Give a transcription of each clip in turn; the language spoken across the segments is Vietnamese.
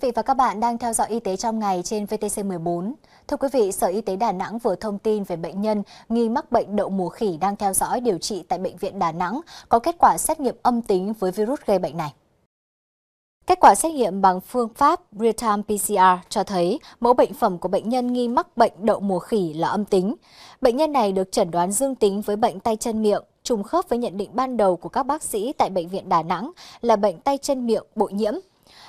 Quý vị và các bạn đang theo dõi Y tế trong ngày trên VTC14. Thưa quý vị, Sở Y tế Đà Nẵng vừa thông tin về bệnh nhân nghi mắc bệnh đậu mùa khỉ đang theo dõi điều trị tại Bệnh viện Đà Nẵng có kết quả xét nghiệm âm tính với virus gây bệnh này. Kết quả xét nghiệm bằng phương pháp real-time PCR cho thấy mẫu bệnh phẩm của bệnh nhân nghi mắc bệnh đậu mùa khỉ là âm tính. Bệnh nhân này được chẩn đoán dương tính với bệnh tay chân miệng, trùng khớp với nhận định ban đầu của các bác sĩ tại Bệnh viện Đà Nẵng là bệnh tay chân miệng bội nhiễm.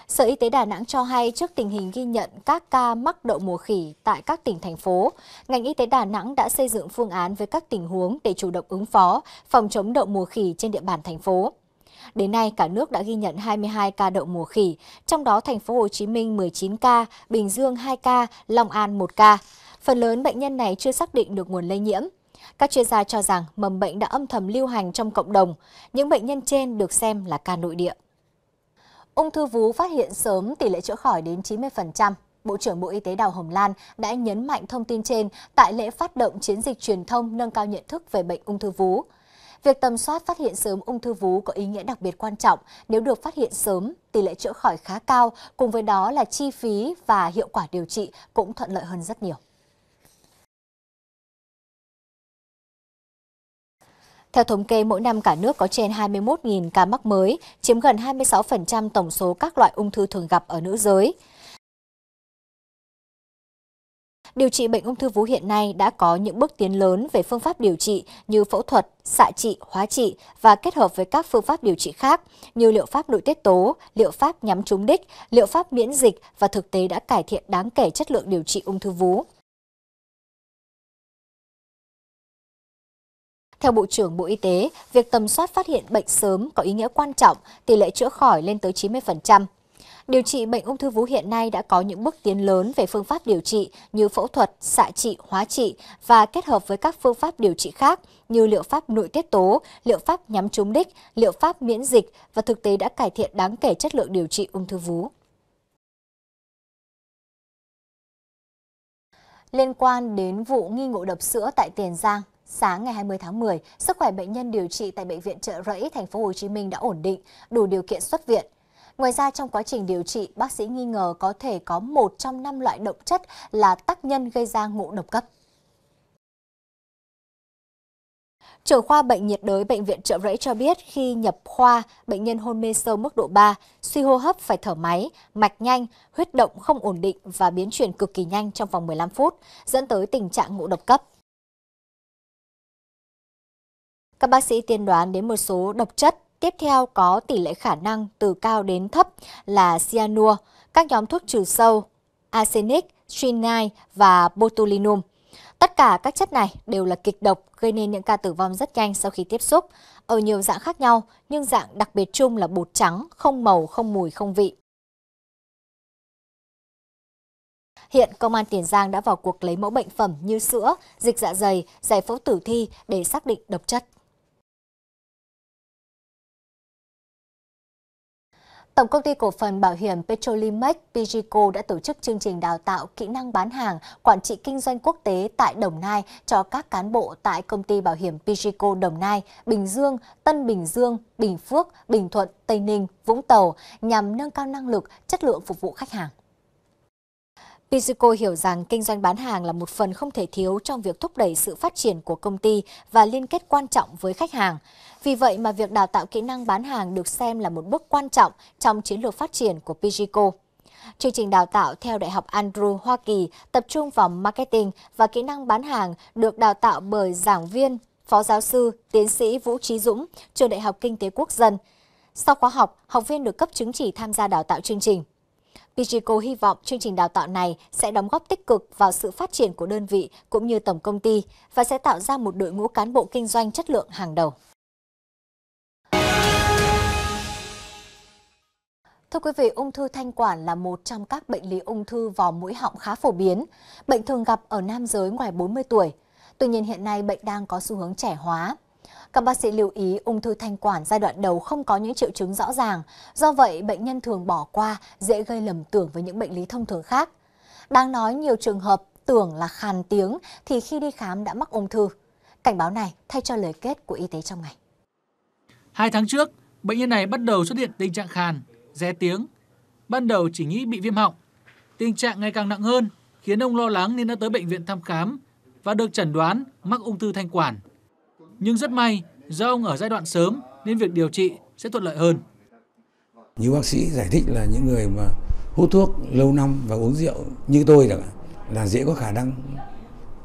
Sở Y tế Đà Nẵng cho hay trước tình hình ghi nhận các ca mắc đậu mùa khỉ tại các tỉnh, thành phố, ngành y tế Đà Nẵng đã xây dựng phương án với các tình huống để chủ động ứng phó, phòng chống đậu mùa khỉ trên địa bàn thành phố. Đến nay, cả nước đã ghi nhận 22 ca đậu mùa khỉ, trong đó thành phố Hồ Chí Minh 19 ca, Bình Dương 2 ca, Long An 1 ca. Phần lớn bệnh nhân này chưa xác định được nguồn lây nhiễm. Các chuyên gia cho rằng mầm bệnh đã âm thầm lưu hành trong cộng đồng. Những bệnh nhân trên được xem là ca nội địa. Ung thư vú phát hiện sớm tỷ lệ chữa khỏi đến 90%. Bộ trưởng Bộ Y tế Đào Hồng Lan đã nhấn mạnh thông tin trên tại lễ phát động chiến dịch truyền thông nâng cao nhận thức về bệnh ung thư vú. Việc tầm soát phát hiện sớm ung thư vú có ý nghĩa đặc biệt quan trọng, nếu được phát hiện sớm, tỷ lệ chữa khỏi khá cao, cùng với đó là chi phí và hiệu quả điều trị cũng thuận lợi hơn rất nhiều. Theo thống kê, mỗi năm cả nước có trên 21.000 ca mắc mới, chiếm gần 26% tổng số các loại ung thư thường gặp ở nữ giới. Điều trị bệnh ung thư vú hiện nay đã có những bước tiến lớn về phương pháp điều trị như phẫu thuật, xạ trị, hóa trị và kết hợp với các phương pháp điều trị khác như liệu pháp nội tiết tố, liệu pháp nhắm trúng đích, liệu pháp miễn dịch và thực tế đã cải thiện đáng kể chất lượng điều trị ung thư vú. Theo Bộ trưởng Bộ Y tế, việc tầm soát phát hiện bệnh sớm có ý nghĩa quan trọng, tỷ lệ chữa khỏi lên tới 90%. Điều trị bệnh ung thư vú hiện nay đã có những bước tiến lớn về phương pháp điều trị như phẫu thuật, xạ trị, hóa trị và kết hợp với các phương pháp điều trị khác như liệu pháp nội tiết tố, liệu pháp nhắm trúng đích, liệu pháp miễn dịch và thực tế đã cải thiện đáng kể chất lượng điều trị ung thư vú. Liên quan đến vụ nghi ngộ độc sữa tại Tiền Giang, Sáng ngày 20 tháng 10, sức khỏe bệnh nhân điều trị tại bệnh viện Trợ Rẫy thành phố Hồ Chí Minh đã ổn định, đủ điều kiện xuất viện. Ngoài ra trong quá trình điều trị, bác sĩ nghi ngờ có thể có một trong năm loại động chất là tác nhân gây ra ngộ độc cấp. Trưởng khoa bệnh nhiệt đới bệnh viện Trợ Rẫy cho biết khi nhập khoa, bệnh nhân hôn mê sâu mức độ 3, suy hô hấp phải thở máy, mạch nhanh, huyết động không ổn định và biến chuyển cực kỳ nhanh trong vòng 15 phút, dẫn tới tình trạng ngộ độc cấp. Các bác sĩ tiên đoán đến một số độc chất tiếp theo có tỷ lệ khả năng từ cao đến thấp là cyanua, các nhóm thuốc trừ sâu, arsenic, trinai và botulinum. Tất cả các chất này đều là kịch độc gây nên những ca tử vong rất nhanh sau khi tiếp xúc, ở nhiều dạng khác nhau nhưng dạng đặc biệt chung là bột trắng, không màu, không mùi, không vị. Hiện Công an Tiền Giang đã vào cuộc lấy mẫu bệnh phẩm như sữa, dịch dạ dày, giải phẫu tử thi để xác định độc chất. Tổng công ty cổ phần bảo hiểm Petrolimex Pijico đã tổ chức chương trình đào tạo kỹ năng bán hàng, quản trị kinh doanh quốc tế tại Đồng Nai cho các cán bộ tại công ty bảo hiểm Pijico Đồng Nai, Bình Dương, Tân Bình Dương, Bình Phước, Bình Thuận, Tây Ninh, Vũng Tàu nhằm nâng cao năng lực, chất lượng phục vụ khách hàng. Pisico hiểu rằng kinh doanh bán hàng là một phần không thể thiếu trong việc thúc đẩy sự phát triển của công ty và liên kết quan trọng với khách hàng. Vì vậy mà việc đào tạo kỹ năng bán hàng được xem là một bước quan trọng trong chiến lược phát triển của Pisico. Chương trình đào tạo theo Đại học Andrew, Hoa Kỳ tập trung vào marketing và kỹ năng bán hàng được đào tạo bởi giảng viên, phó giáo sư, tiến sĩ Vũ Trí Dũng, trường Đại học Kinh tế Quốc dân. Sau khóa học, học viên được cấp chứng chỉ tham gia đào tạo chương trình. Pichico hy vọng chương trình đào tạo này sẽ đóng góp tích cực vào sự phát triển của đơn vị cũng như tổng công ty và sẽ tạo ra một đội ngũ cán bộ kinh doanh chất lượng hàng đầu. Thưa quý vị, ung thư thanh quản là một trong các bệnh lý ung thư vào mũi họng khá phổ biến. Bệnh thường gặp ở nam giới ngoài 40 tuổi. Tuy nhiên hiện nay bệnh đang có xu hướng trẻ hóa. Các bác sĩ lưu ý ung thư thanh quản giai đoạn đầu không có những triệu chứng rõ ràng, do vậy bệnh nhân thường bỏ qua, dễ gây lầm tưởng với những bệnh lý thông thường khác. Đang nói nhiều trường hợp tưởng là khàn tiếng thì khi đi khám đã mắc ung thư. Cảnh báo này thay cho lời kết của y tế trong ngày. Hai tháng trước, bệnh nhân này bắt đầu xuất hiện tình trạng khàn, ré tiếng. Ban đầu chỉ nghĩ bị viêm họng. Tình trạng ngày càng nặng hơn khiến ông lo lắng nên đã tới bệnh viện thăm khám và được chẩn đoán mắc ung thư thanh quản. Nhưng rất may, do ông ở giai đoạn sớm nên việc điều trị sẽ thuận lợi hơn. Như bác sĩ giải thích là những người mà hút thuốc lâu năm và uống rượu như tôi là, là dễ có khả năng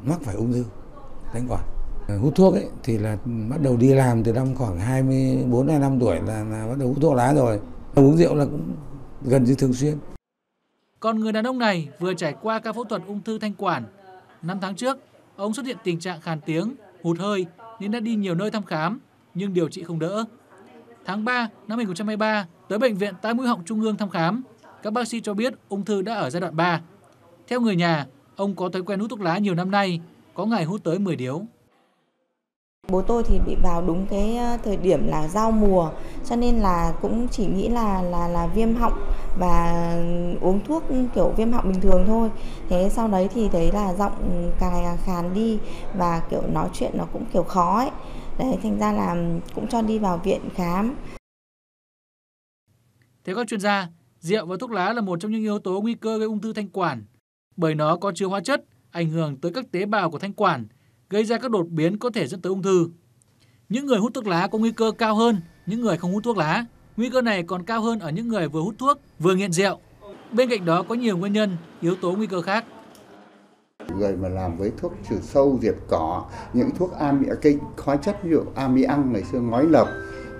mắc phải ung thư thanh quản. Hút thuốc ấy thì là bắt đầu đi làm từ năm khoảng 24 năm tuổi là, là bắt đầu hút thuốc lá rồi. Uống rượu là cũng gần như thường xuyên. Còn người đàn ông này vừa trải qua ca phẫu thuật ung thư thanh quản. Năm tháng trước, ông xuất hiện tình trạng khàn tiếng, hụt hơi nên đã đi nhiều nơi thăm khám nhưng điều trị không đỡ. Tháng 3 năm 2023, tới bệnh viện tai mũi họng Trung ương thăm khám, các bác sĩ cho biết ung thư đã ở giai đoạn 3. Theo người nhà, ông có thói quen hút thuốc lá nhiều năm nay, có ngày hút tới 10 điếu. Bố tôi thì bị vào đúng cái ờ, thời điểm là giao mùa cho nên là cũng chỉ nghĩ là là là viêm họng và uống thuốc kiểu viêm họng bình thường thôi thế sau đấy thì thấy là giọng càng ngày càng khàn đi và kiểu nói chuyện nó cũng kiểu khó ấy đấy thành ra là cũng cho đi vào viện khám theo các chuyên gia rượu và thuốc lá là một trong những yếu tố nguy cơ gây ung thư thanh quản bởi nó có chứa hóa chất ảnh hưởng tới các tế bào của thanh quản gây ra các đột biến có thể dẫn tới ung thư những người hút thuốc lá có nguy cơ cao hơn những người không hút thuốc lá. Nguy cơ này còn cao hơn ở những người vừa hút thuốc, vừa nghiện rượu. Bên cạnh đó có nhiều nguyên nhân, yếu tố nguy cơ khác. Người mà làm với thuốc trừ sâu, diệt cỏ, những thuốc ami, cái hóa chất ví dụ amiăng này xưa ngói lộc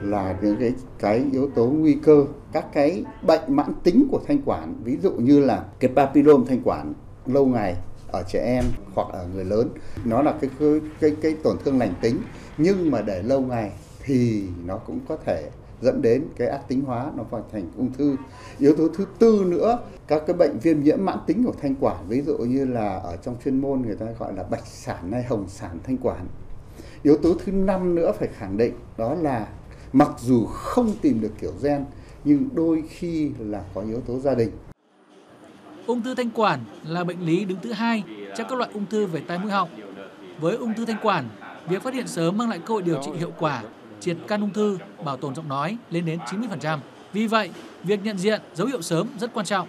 là những cái, cái yếu tố nguy cơ các cái bệnh mãn tính của thanh quản ví dụ như là cái papillom thanh quản lâu ngày ở trẻ em hoặc ở người lớn nó là cái cái cái, cái tổn thương lành tính nhưng mà để lâu ngày thì nó cũng có thể dẫn đến cái ác tính hóa nó vào thành ung thư yếu tố thứ tư nữa các cái bệnh viêm nhiễm mãn tính của thanh quản ví dụ như là ở trong chuyên môn người ta gọi là bạch sản hay hồng sản thanh quản yếu tố thứ năm nữa phải khẳng định đó là mặc dù không tìm được kiểu gen nhưng đôi khi là có yếu tố gia đình ung thư thanh quản là bệnh lý đứng thứ hai trong các loại ung thư về tai mũi họng với ung thư thanh quản việc phát hiện sớm mang lại cơ hội điều trị hiệu quả triệt căn ung thư, bảo tồn giọng nói lên đến 90%. Vì vậy, việc nhận diện dấu hiệu sớm rất quan trọng.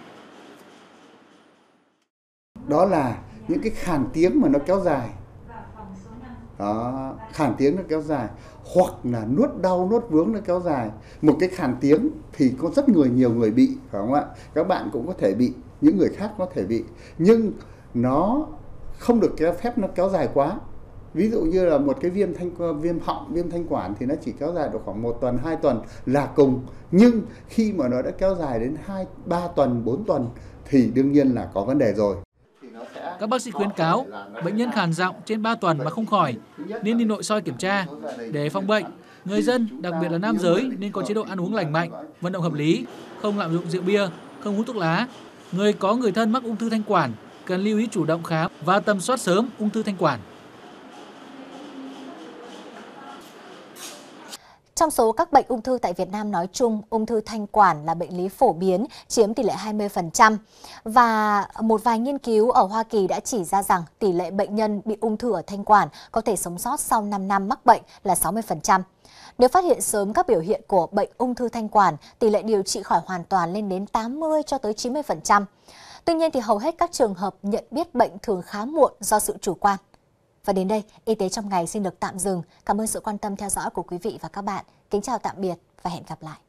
Đó là những cái khản tiếng mà nó kéo dài. Đó, khản tiếng nó kéo dài hoặc là nuốt đau nuốt vướng nó kéo dài một cái khản tiếng thì có rất người nhiều người bị phải không ạ các bạn cũng có thể bị những người khác có thể bị nhưng nó không được phép nó kéo dài quá ví dụ như là một cái viêm thanh viêm họng viêm thanh quản thì nó chỉ kéo dài được khoảng một tuần hai tuần là cùng nhưng khi mà nó đã kéo dài đến hai ba tuần bốn tuần thì đương nhiên là có vấn đề rồi các bác sĩ khuyến cáo bệnh nhân khàn giọng trên 3 tuần mà không khỏi nên đi nội soi kiểm tra để phòng bệnh. Người dân, đặc biệt là nam giới nên có chế độ ăn uống lành mạnh, vận động hợp lý, không lạm dụng rượu bia, không hút thuốc lá. Người có người thân mắc ung thư thanh quản cần lưu ý chủ động khám và tầm soát sớm ung thư thanh quản. Trong số các bệnh ung thư tại Việt Nam nói chung, ung thư thanh quản là bệnh lý phổ biến, chiếm tỷ lệ 20%. Và một vài nghiên cứu ở Hoa Kỳ đã chỉ ra rằng tỷ lệ bệnh nhân bị ung thư ở thanh quản có thể sống sót sau 5 năm mắc bệnh là 60%. Nếu phát hiện sớm các biểu hiện của bệnh ung thư thanh quản, tỷ lệ điều trị khỏi hoàn toàn lên đến 80 cho tới 90%. Tuy nhiên thì hầu hết các trường hợp nhận biết bệnh thường khá muộn do sự chủ quan. Và đến đây, Y tế trong ngày xin được tạm dừng. Cảm ơn sự quan tâm theo dõi của quý vị và các bạn. Kính chào tạm biệt và hẹn gặp lại.